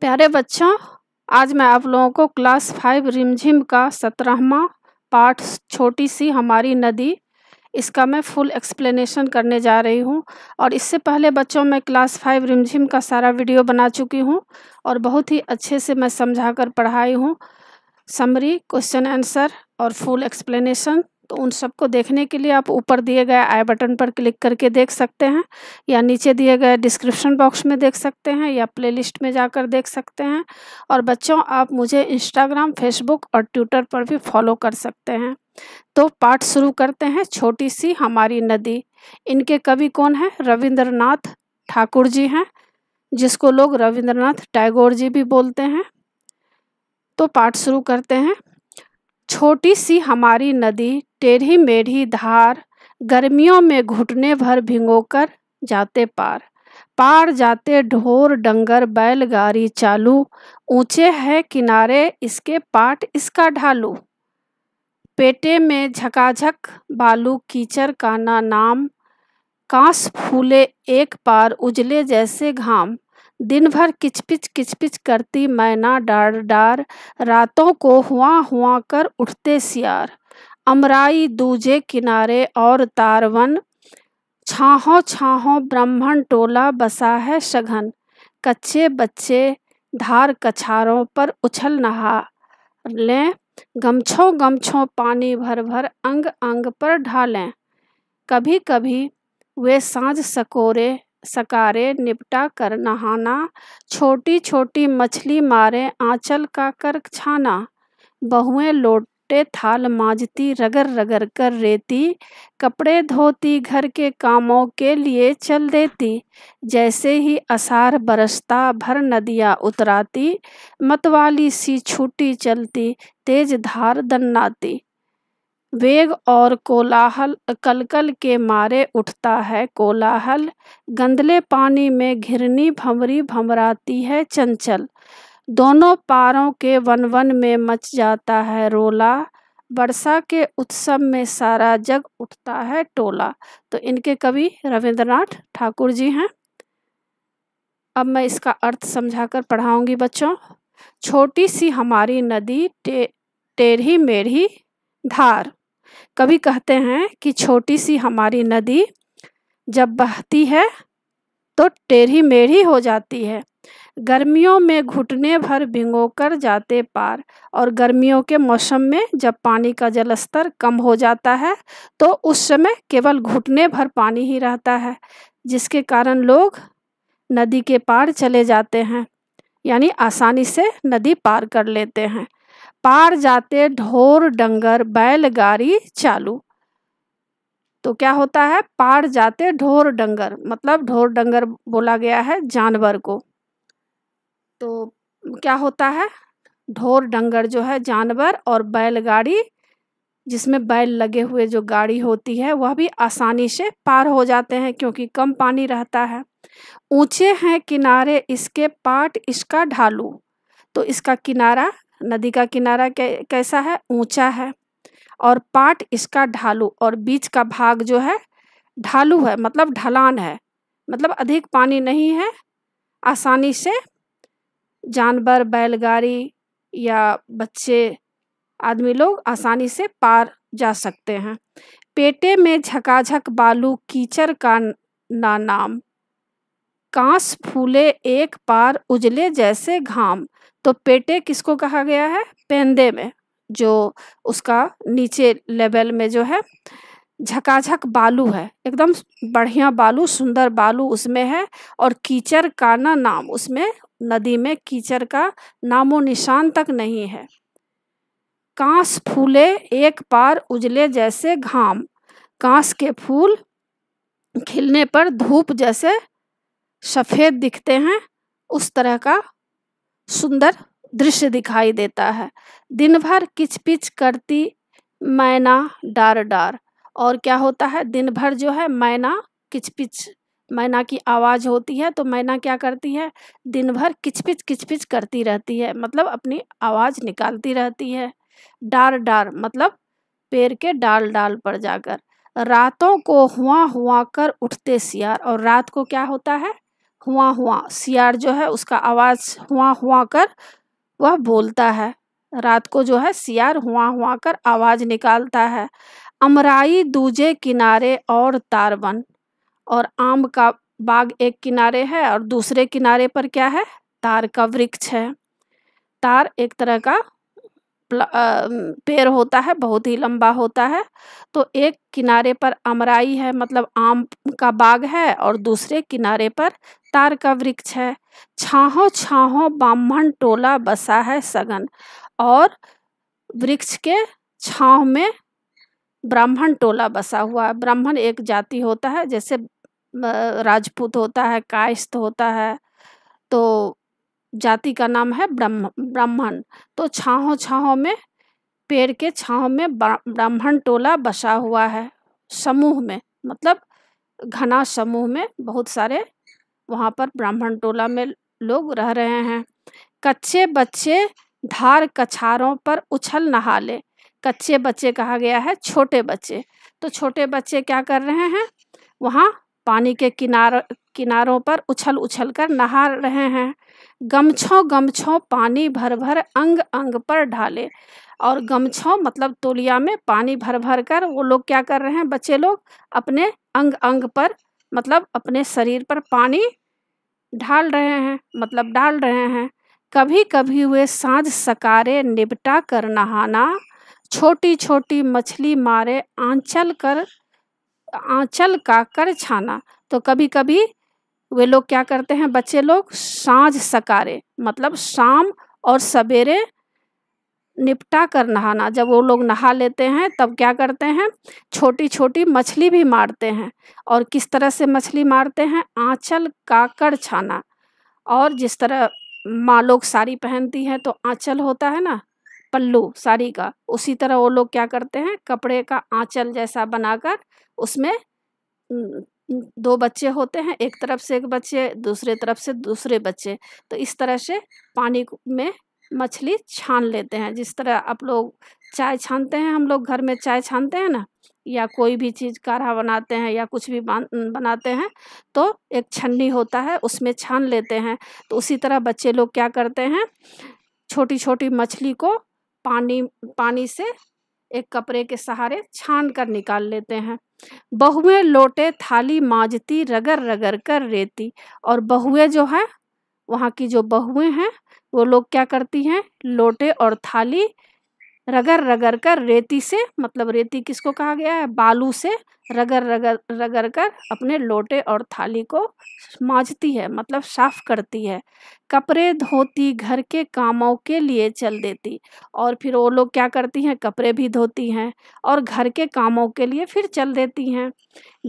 प्यारे बच्चों आज मैं आप लोगों को क्लास फाइव रिमझिम का सत्रहवा पाठ छोटी सी हमारी नदी इसका मैं फुल एक्सप्लेनेशन करने जा रही हूँ और इससे पहले बच्चों मैं क्लास फाइव रिमझिम का सारा वीडियो बना चुकी हूँ और बहुत ही अच्छे से मैं समझा कर पढ़ाई हूँ समरी क्वेश्चन आंसर और फुल एक्सप्लेनेशन तो उन सबको देखने के लिए आप ऊपर दिए गए आई बटन पर क्लिक करके देख सकते हैं या नीचे दिए गए डिस्क्रिप्शन बॉक्स में देख सकते हैं या प्लेलिस्ट में जाकर देख सकते हैं और बच्चों आप मुझे इंस्टाग्राम फेसबुक और ट्विटर पर भी फॉलो कर सकते हैं तो पाठ शुरू करते हैं छोटी सी हमारी नदी इनके कवि कौन है रविंद्रनाथ ठाकुर जी हैं जिसको लोग रविंद्रनाथ टैगोर जी भी बोलते हैं तो पाठ शुरू करते हैं छोटी सी हमारी नदी टेढ़ी मेढ़ी धार गर्मियों में घुटने भर कर जाते पार पार जाते ढोर डंगर बैलगाड़ी चालू ऊंचे है किनारे इसके पाट इसका ढालू पेटे में झकाझक बालू कीचड़ का ना नाम कांस फूले एक पार उजले जैसे घाम दिन भर किचपिच किचपिच करती मैना डार डार रातों को हुआ हुआ कर उठते सियार अमराई दूजे किनारे और तारवन छाहो छाहों ब्राह्मण टोला बसा है सघन कच्चे बच्चे धार कछारों पर उछल नहा लें गमछों गमछों पानी भर भर अंग अंग पर ढालें कभी कभी वे सांझ सकोरे सकारे निपटा कर नहाना छोटी छोटी मछली मारे आंचल का कर छाना बहुएं लोटे थाल माजती रगर रगर कर रेती कपड़े धोती घर के कामों के लिए चल देती जैसे ही असार बरसता भर नदियाँ उतराती मतवाली सी छूटी चलती तेज धार दन्नाती वेग और कोलाहल कलकल के मारे उठता है कोलाहल गंदले पानी में घिरनी भंवरी भंवराती है चंचल दोनों पारों के वन वन में मच जाता है रोला वर्षा के उत्सव में सारा जग उठता है टोला तो इनके कवि रविंद्रनाथ ठाकुर जी हैं अब मैं इसका अर्थ समझाकर पढ़ाऊंगी बच्चों छोटी सी हमारी नदी टे, टेढ़ी मेढ़ी धार कवि कहते हैं कि छोटी सी हमारी नदी जब बहती है तो टेढ़ी मेढ़ी हो जाती है गर्मियों में घुटने भर भिंगो कर जाते पार और गर्मियों के मौसम में जब पानी का जलस्तर कम हो जाता है तो उस समय केवल घुटने भर पानी ही रहता है जिसके कारण लोग नदी के पार चले जाते हैं यानी आसानी से नदी पार कर लेते हैं पार जाते ढोर डंगर बैलगाड़ी चालू तो क्या होता है पार जाते ढोर डंगर मतलब ढोर डंगर बोला गया है जानवर को तो क्या होता है ढोर डंगर जो है जानवर और बैलगाड़ी जिसमें बैल लगे हुए जो गाड़ी होती है वह भी आसानी से पार हो जाते हैं क्योंकि कम पानी रहता है ऊंचे हैं किनारे इसके पाट इसका ढालू तो इसका किनारा नदी का किनारा कैसा है ऊंचा है और पाट इसका ढालू और बीच का भाग जो है ढालू है मतलब ढलान है मतलब अधिक पानी नहीं है आसानी से जानवर बैलगाड़ी या बच्चे आदमी लोग आसानी से पार जा सकते हैं पेटे में झकाझक बालू कीचड़ का ना नाम कांस फूले एक पार उजले जैसे घाम तो पेटे किसको कहा गया है पेंदे में जो उसका नीचे लेवल में जो है झकाझक बालू है एकदम बढ़िया बालू सुंदर बालू उसमें है और कीचड़ का ना नाम उसमें नदी में कीचड़ का नामो निशान तक नहीं है कांस फूले एक पार उजले जैसे घाम कांस के फूल खिलने पर धूप जैसे सफ़ेद दिखते हैं उस तरह का सुंदर दृश्य दिखाई देता है दिन भर किचपिच करती मैना डार डार और क्या होता है दिन भर जो है मैना किचपिच मैना की आवाज़ होती है तो मैना क्या करती है दिन भर किचपिच किचपिच करती रहती है मतलब अपनी आवाज़ निकालती रहती है डार डार मतलब पेड़ के डाल डाल पर जाकर रातों को हुआ हुआ कर उठते सियार और रात को क्या होता है हुआ हुआ सियार जो है उसका आवाज़ हुआ हुआ कर वह बोलता है रात को जो है सियार हुआ हुआ कर आवाज़ निकालता है अमराई दूजे किनारे और तारबन और आम का बाग एक किनारे है और दूसरे किनारे पर क्या है तार का वृक्ष है तार एक तरह का पेड़ होता है बहुत ही लंबा होता है तो एक किनारे पर अमराई है मतलब आम का बाग है और दूसरे किनारे पर तार का वृक्ष है छाहों छाहों ब्राह्मण टोला बसा है सगन और वृक्ष के छाँव में ब्राह्मण टोला बसा हुआ है ब्राह्मण एक जाति होता है जैसे राजपूत होता है कायस्थ होता है तो जाति का नाम है ब्रह्म ब्राह्मण तो छाहों छाहों में पेड़ के छाहों में ब्राह्मण टोला बसा हुआ है समूह में मतलब घना समूह में बहुत सारे वहाँ पर ब्राह्मण टोला में लोग रह रहे हैं कच्चे बच्चे धार कछारों पर उछल नहा ले कच्चे बच्चे कहा गया है छोटे बच्चे तो छोटे बच्चे क्या कर रहे हैं वहाँ पानी के किनार किनारों पर उछल उछल कर नहा रहे हैं गमछों गमछों पानी भर भर अंग अंग पर ढाले और गमछों मतलब तोलिया में पानी भर भर कर वो लोग क्या कर रहे हैं बच्चे लोग अपने अंग अंग पर मतलब अपने शरीर पर पानी ढाल रहे हैं मतलब डाल रहे हैं कभी कभी वे साँझ सकारे निपटा कर नहाना छोटी छोटी मछली मारे आंचल कर आंचल का कर छाना तो कभी कभी वे लोग क्या करते हैं बच्चे लोग साँझ सकारे मतलब शाम और सवेरे निपटा कर नहाना जब वो लोग नहा लेते हैं तब क्या करते हैं छोटी छोटी मछली भी मारते हैं और किस तरह से मछली मारते हैं आँचल काकर छाना और जिस तरह माँ लोग साड़ी पहनती हैं तो आँचल होता है ना पल्लू साड़ी का उसी तरह वो लोग क्या करते हैं कपड़े का आंचल जैसा बनाकर उसमें दो बच्चे होते हैं एक तरफ से एक बच्चे दूसरे तरफ से दूसरे बच्चे तो इस तरह से पानी में मछली छान लेते हैं जिस तरह आप लोग चाय छानते हैं हम लोग घर में चाय छानते हैं ना या कोई भी चीज़ काढ़ा बनाते हैं या कुछ भी बनाते हैं तो एक छन्नी होता है उसमें छान लेते हैं तो उसी तरह बच्चे लोग क्या करते हैं छोटी छोटी मछली को पानी पानी से एक कपड़े के सहारे छान कर निकाल लेते हैं बहुएं लोटे थाली माजती रगर रगर कर रेती और बहुएं जो है वहाँ की जो बहुएं हैं वो लोग क्या करती हैं लोटे और थाली रगड़ रगड़ कर रेती से मतलब रेती किसको कहा गया है बालू से रगड़ रगर रगड़ कर अपने लोटे और थाली को माँजती है मतलब साफ करती है कपड़े धोती घर के कामों के लिए चल देती और फिर वो लोग क्या करती हैं कपड़े भी धोती हैं और घर के कामों के लिए फिर चल देती हैं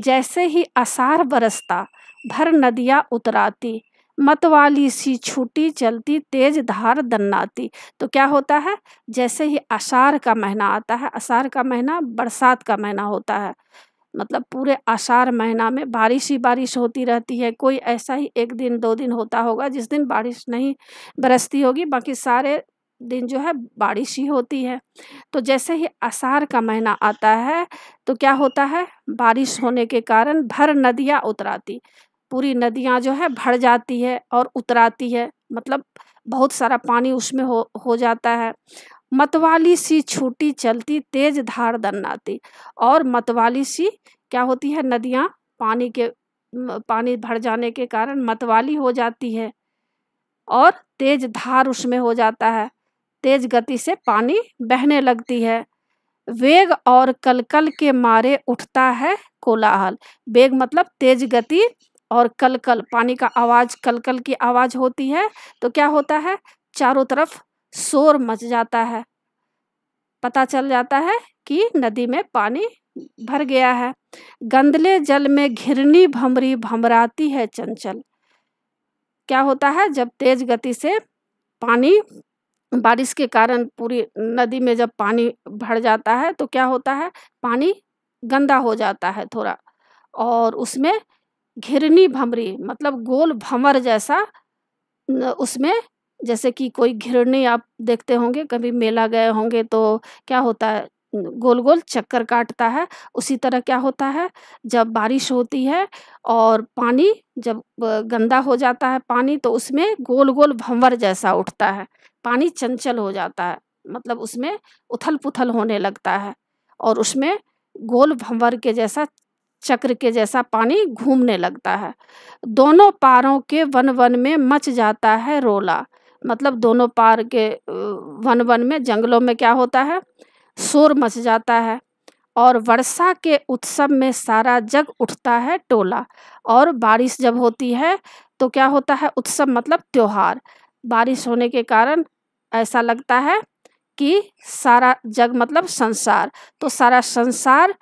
जैसे ही आसार बरसता भर नदियाँ उतराती मतवाली सी छूटी चलती तेज धार दन्नाती तो क्या होता है जैसे ही आषाढ़ का महीना आता है आषार का महीना बरसात का महीना होता है मतलब पूरे आषाढ़ महीना में बारिश ही बारिश होती रहती है कोई ऐसा ही एक दिन दो दिन होता होगा जिस दिन बारिश नहीं बरसती होगी बाकी सारे दिन जो है बारिश ही होती है तो जैसे ही आषाढ़ का महीना आता है तो क्या होता है बारिश होने के कारण भर नदियाँ उतराती पूरी नदियाँ जो है भर जाती है और उतराती है मतलब बहुत सारा पानी उसमें हो हो जाता है मतवाली सी छूटी चलती तेज धार दन्नाती और मतवाली सी क्या होती है नदियाँ पानी के पानी भर जाने के कारण मतवाली हो जाती है और तेज धार उसमें हो जाता है तेज गति से पानी बहने लगती है वेग और कलकल के मारे उठता है कोलाहल वेग मतलब तेज गति और कल कल पानी का आवाज़ कल कल की आवाज़ होती है तो क्या होता है चारों तरफ शोर मच जाता है पता चल जाता है कि नदी में पानी भर गया है गंदले जल में घिरनी भमरी भमराती है चंचल क्या होता है जब तेज गति से पानी बारिश के कारण पूरी नदी में जब पानी भर जाता है तो क्या होता है पानी गंदा हो जाता है थोड़ा और उसमें घिरनी भमरी मतलब गोल भंवर जैसा उसमें जैसे कि कोई घिरनी आप देखते होंगे कभी मेला गए होंगे तो क्या होता है गोल गोल चक्कर काटता है उसी तरह क्या होता है जब बारिश होती है और पानी जब गंदा हो जाता है पानी तो उसमें गोल गोल भंवर जैसा उठता है पानी चंचल हो जाता है मतलब उसमें उथल पुथल होने लगता है और उसमें गोल भंवर के जैसा चक्र के जैसा पानी घूमने लगता है दोनों पारों के वन वन में मच जाता है रोला मतलब दोनों पार के वन वन में जंगलों में क्या होता है शोर मच जाता है और वर्षा के उत्सव में सारा जग उठता है टोला और बारिश जब होती है तो क्या होता है उत्सव मतलब त्यौहार बारिश होने के कारण ऐसा लगता है कि सारा जग मतलब संसार तो सारा संसार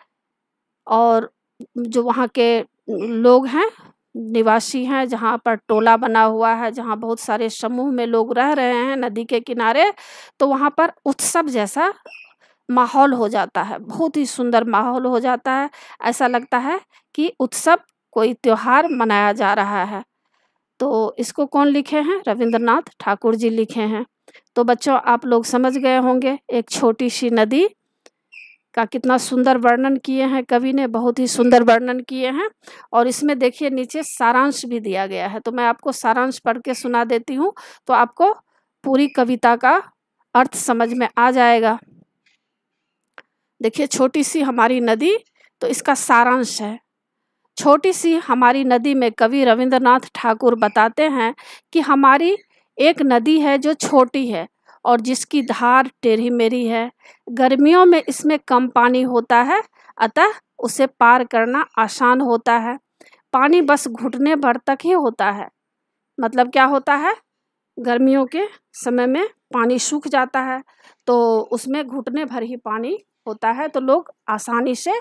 और जो वहाँ के लोग हैं निवासी हैं जहाँ पर टोला बना हुआ है जहाँ बहुत सारे समूह में लोग रह रहे हैं नदी के किनारे तो वहाँ पर उत्सव जैसा माहौल हो जाता है बहुत ही सुंदर माहौल हो जाता है ऐसा लगता है कि उत्सव कोई त्यौहार मनाया जा रहा है तो इसको कौन लिखे हैं रविंद्रनाथ ठाकुर जी लिखे हैं तो बच्चों आप लोग समझ गए होंगे एक छोटी सी नदी का कितना सुंदर वर्णन किए हैं कवि ने बहुत ही सुंदर वर्णन किए हैं और इसमें देखिए नीचे सारांश भी दिया गया है तो मैं आपको सारांश पढ़ के सुना देती हूँ तो आपको पूरी कविता का अर्थ समझ में आ जाएगा देखिए छोटी सी हमारी नदी तो इसका सारांश है छोटी सी हमारी नदी में कवि रविंद्रनाथ ठाकुर बताते हैं कि हमारी एक नदी है जो छोटी है और जिसकी धार टेढ़ी मेरी है गर्मियों में इसमें कम पानी होता है अतः उसे पार करना आसान होता है पानी बस घुटने भर तक ही होता है मतलब क्या होता है गर्मियों के समय में पानी सूख जाता है तो उसमें घुटने भर ही पानी होता है तो लोग आसानी से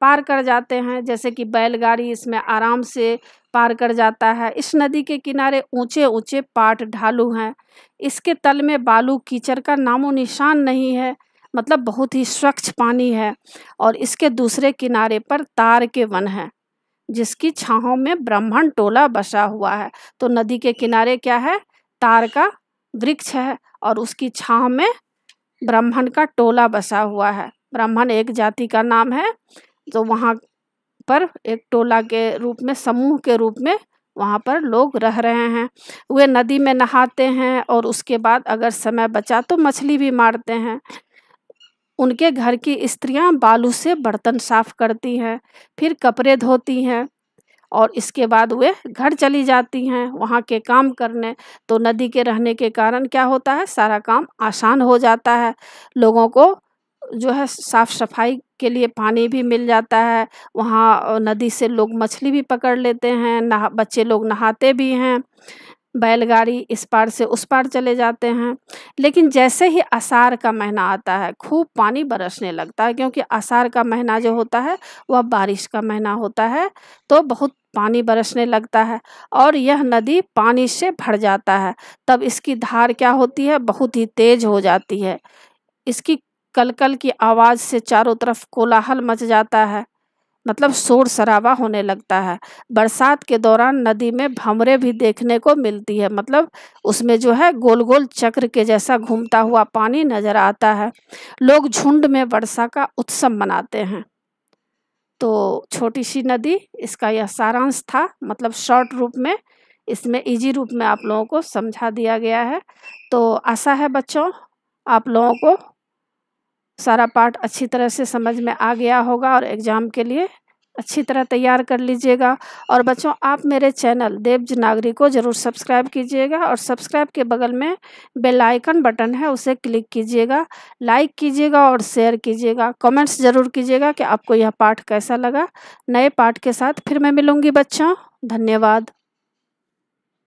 पार कर जाते हैं जैसे कि बैलगाड़ी इसमें आराम से पार कर जाता है इस नदी के किनारे ऊंचे ऊंचे पाट ढालू हैं इसके तल में बालू कीचड़ का नामो निशान नहीं है मतलब बहुत ही स्वच्छ पानी है और इसके दूसरे किनारे पर तार के वन हैं जिसकी छाहों में ब्राह्मण टोला बसा हुआ है तो नदी के किनारे क्या है तार का वृक्ष है और उसकी छाँव में ब्राह्मण का टोला बसा हुआ है ब्राह्मण एक जाति का नाम है तो वहाँ पर एक टोला के रूप में समूह के रूप में वहाँ पर लोग रह रहे हैं वे नदी में नहाते हैं और उसके बाद अगर समय बचा तो मछली भी मारते हैं उनके घर की स्त्रियाँ बालू से बर्तन साफ करती हैं फिर कपड़े धोती हैं और इसके बाद वे घर चली जाती हैं वहाँ के काम करने तो नदी के रहने के कारण क्या होता है सारा काम आसान हो जाता है लोगों को जो है साफ़ सफाई के लिए पानी भी मिल जाता है वहाँ नदी से लोग मछली भी पकड़ लेते हैं नहा बच्चे लोग नहाते भी हैं बैलगाड़ी इस पार से उस पार चले जाते हैं लेकिन जैसे ही आषाढ़ का महीना आता है खूब पानी बरसने लगता है क्योंकि आषाढ़ का महीना जो होता है वह बारिश का महीना होता है तो बहुत पानी बरसने लगता है और यह नदी पानी से भर जाता है तब इसकी धार क्या होती है बहुत ही तेज हो जाती है इसकी कलकल की आवाज़ से चारों तरफ कोलाहल मच जाता है मतलब शोर शराबा होने लगता है बरसात के दौरान नदी में भमरे भी देखने को मिलती है मतलब उसमें जो है गोल गोल चक्र के जैसा घूमता हुआ पानी नज़र आता है लोग झुंड में वर्षा का उत्सव मनाते हैं तो छोटी सी नदी इसका यह सारांश था मतलब शॉर्ट रूप में इसमें इजी रूप में आप लोगों को समझा दिया गया है तो आशा है बच्चों आप लोगों को सारा पार्ट अच्छी तरह से समझ में आ गया होगा और एग्ज़ाम के लिए अच्छी तरह तैयार कर लीजिएगा और बच्चों आप मेरे चैनल देवज नागरी को ज़रूर सब्सक्राइब कीजिएगा और सब्सक्राइब के बगल में बेल आइकन बटन है उसे क्लिक कीजिएगा लाइक कीजिएगा और शेयर कीजिएगा कमेंट्स ज़रूर कीजिएगा कि आपको यह पाठ कैसा लगा नए पाठ के साथ फिर मैं मिलूँगी बच्चों धन्यवाद